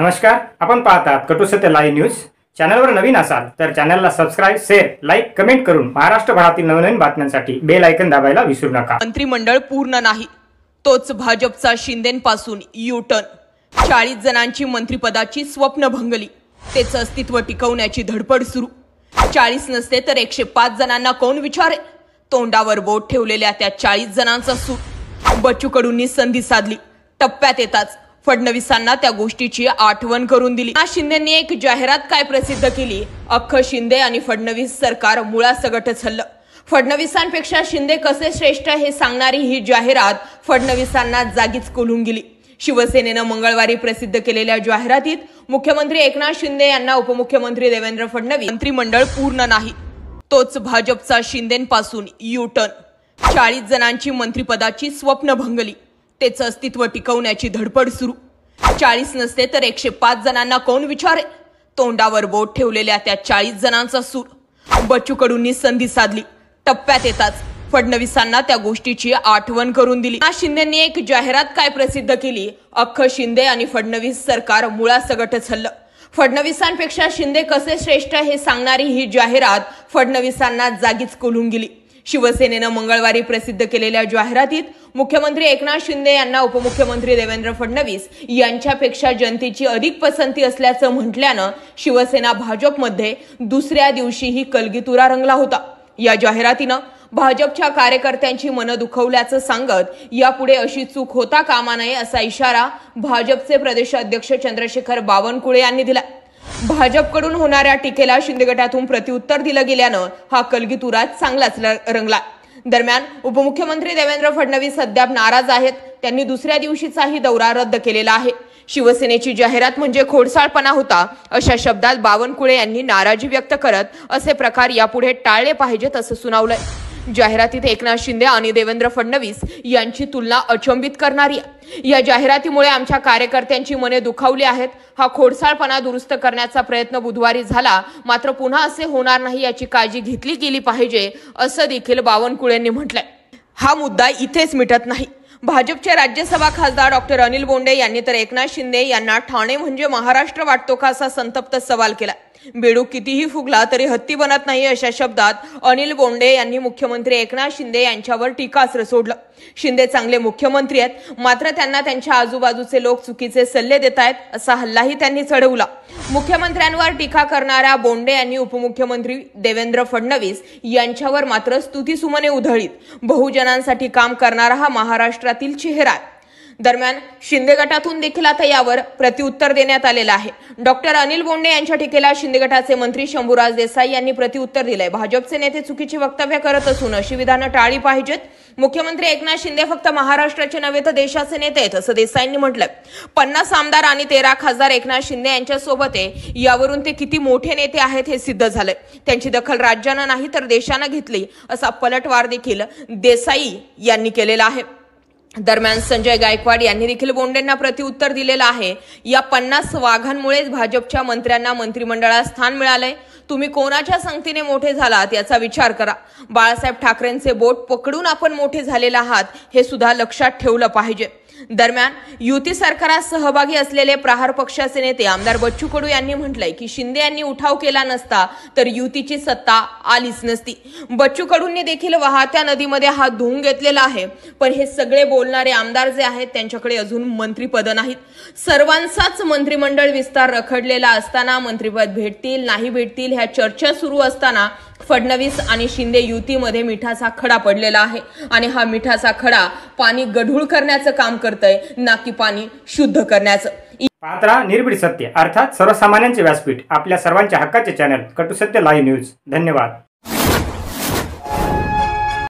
नमस्कार आपण पाहतात कटू सत्य लाईव्ह न्यूज चॅनलवर नवीन असाल तर चॅनलला सबस्क्राईब शेअर लाईक कमेंट करून महाराष्ट्र महाराष्ट्रभरातील नवनवीन बातम्यांसाठी बेल ऐकन दाबायला विसरू नका मंत्रिमंडळ पूर्ण नाही तोच भाजपचा शिंदेपासून यू चाळीस जणांची मंत्रिपदाची स्वप्न भंगली तेच अस्तित्व टिकवण्याची धडपड सुरू चाळीस नसते तर एकशे पाच जणांना कोण विचारे तोंडावर बोट ठेवलेल्या त्या चाळीस जणांचा सूट बच्चू कडूंनी संधी साधली टप्प्यात येताच फडणवीसांना त्या गोष्टीची आठवण करून दिली शिंदेनी एक जाहिरात काय प्रसिद्ध केली अख्ख शिंदे आणि फडणवीस सरकार मुळासगटच हल्ल फडणवीसांपेक्षा शिंदे कसे श्रेष्ठ हे सांगणारी ही जाहिरात फडणवीसांना जागीच कोलून गेली शिवसेनेनं मंगळवारी प्रसिद्ध केलेल्या जाहिरातीत मुख्यमंत्री एकनाथ शिंदे यांना उपमुख्यमंत्री देवेंद्र फडणवीस मंत्रिमंडळ पूर्ण नाही तोच भाजपचा शिंदेपासून यू टर्न चाळीस जणांची मंत्रिपदाची स्वप्न भंगली त्याचं अस्तित्व टिकवण्याची धडपड सुरू चाळीस नसते तर एकशे पाच जणांना कोण विचारे तोंडावर बोट ठेवलेल्या त्या चाळीस जणांचा सूर बच्चूकडूंनी संधी साधली टप्प्यात येताच फडणवीसांना त्या गोष्टीची आठवण करून दिली शिंदेनी एक जाहिरात काय प्रसिद्ध केली अख्ख शिंदे आणि फडणवीस सरकार मुळासगटच हल्लं फडणवीसांपेक्षा शिंदे कसे श्रेष्ठ हे सांगणारी ही जाहिरात फडणवीसांना जागीच कोलून गेली शिवसेनेनं मंगळवारी प्रसिद्ध केलेल्या जाहिरातीत मुख्यमंत्री एकनाथ शिंदे यांना उपमुख्यमंत्री देवेंद्र फडणवीस यांच्यापेक्षा जनतेची अधिक पसंती असल्याचं म्हटल्यानं शिवसेना भाजपमध्ये दुसऱ्या दिवशीही कलगीतुरा रंगला होता या जाहिरातीनं भाजपच्या कार्यकर्त्यांची मनं दुखवल्याचं सांगत यापुढे अशी चूक होता कामा नये असा इशारा भाजपचे प्रदेशाध्यक्ष चंद्रशेखर बावनकुळे यांनी दिला भाजपकडून होणाऱ्या टीकेला शिंदे गटातून प्रत्युत्तर दिलं गेल्यानं हा कलगीतुरा चांगलाच रंगला दरम्यान उपमुख्यमंत्री देवेंद्र फडणवीस अद्याप नाराज आहेत त्यांनी दुसऱ्या दिवशीचाही दौरा रद्द केलेला आहे शिवसेनेची जाहिरात म्हणजे खोडसाळपणा होता अशा शब्दात बावनकुळे यांनी नाराजी व्यक्त करत असे प्रकार यापुढे टाळले पाहिजेत असं सुनावलंय जाहिरातीत एकनाथ शिंदे आणि देवेंद्र फडणवीस यांची तुलना अचंबित करणारी या जाहिरातीमुळे आमच्या कार्यकर्त्यांची मने दुखावली आहेत हा खोडसाळपणा दुरुस्त करण्याचा प्रयत्न बुधवारी झाला मात्र पुन्हा असे होणार नाही याची काळजी घेतली गेली पाहिजे असं देखील बावनकुळेंनी म्हटलंय हा मुद्दा इथेच मिटत नाही भाजपचे राज्यसभा खासदार डॉक्टर अनिल बोंडे यांनी तर एकनाथ शिंदे यांना ठाणे म्हणजे महाराष्ट्र वाटतो का असा संतप्त सवाल केला बेडू कितीही फुगला तरी हत्ती बनत नाही अशा शब्दात अनिल बोंडे यांनी मुख्यमंत्री एकनाथ शिंदे यांच्यावर टीकास्त्र सोडलं शिंदे चांगले मुख्यमंत्री आहेत मात्र त्यांना त्यांच्या आजूबाजूचे लोक चुकीचे सल्ले देत आहेत असा हल्लाही त्यांनी चढवला मुख्यमंत्र्यांवर टीका करणाऱ्या बोंडे यांनी उपमुख्यमंत्री देवेंद्र फडणवीस यांच्यावर मात्र स्तुतीसुमने उधळीत बहुजनांसाठी काम करणारा हा महाराष्ट्रातील चेहरा दरम्यान शिंदे गटातून देखील आता यावर प्रतिउत्तर देण्यात आलेलं आहे डॉक्टर अनिल बोंडे यांच्या टीकेला शिंदे गटाचे मंत्री शंभूराज देसाई यांनी प्रतिउत्तर दिलंय भाजपचे नेते चुकीचे वक्तव्य करत असून अशी विधानं टाळी पाहिजेत मुख्यमंत्री एकनाथ शिंदे फक्त महाराष्ट्राचे नव्हे तर देशाचे नेते आहेत असं देसाईंनी म्हटलं पन्नास आमदार आणि तेरा खासदार एकनाथ शिंदे यांच्यासोबत आहे यावरून ते किती मोठे नेते आहेत हे सिद्ध झालंय त्यांची दखल राज्यानं नाही तर देशानं घेतली असा पलटवार देखील देसाई यांनी केलेला आहे दरम्यान संजय गायकवाड यांनी देखील बोंडेंना प्रतिउत्तर दिलेलं आहे या पन्नास वाघांमुळेच भाजपच्या मंत्र्यांना मंत्रिमंडळात स्थान मिळालंय तुम्ही कोणाच्या संगतीने मोठे झालात याचा विचार करा बाळासाहेब ठाकरेंचे बोट पकडून आपण मोठे झालेले आहात हे सुद्धा लक्षात ठेवलं पाहिजे दरम्यान युती सरकारात सहभागी असलेले प्रहार पक्षाचे नेते आमदार बच्चू कडू यांनी म्हटलंय की शिंदे यांनी उठाव केला नसता तर युतीची सत्ता आलीच नसती बच्चू कडूंनी देखील वाहत्या नदीमध्ये हात धुवून घेतलेला आहे पण हे सगळे बोलणारे आमदार जे आहेत त्यांच्याकडे अजून मंत्रीपद नाहीत सर्वांचाच मंत्रिमंडळ विस्तार रखडलेला असताना मंत्रिपद भेटतील नाही भेटतील ह्या चर्चा सुरू असताना फडणवीस आणि शिंदे युतीमध्ये मिठाचा खडा पडलेला आहे आणि हा मिठाचा खडा पाणी गढूळ करण्याचं काम करतय ना की पाणी शुद्ध करण्याचं पात्रा निर्भीड सत्य अर्थात सर्वसामान्यांचे व्यासपीठ आपल्या सर्वांच्या हक्काचे चॅनल कटुसत्य लाईव्ह न्यूज धन्यवाद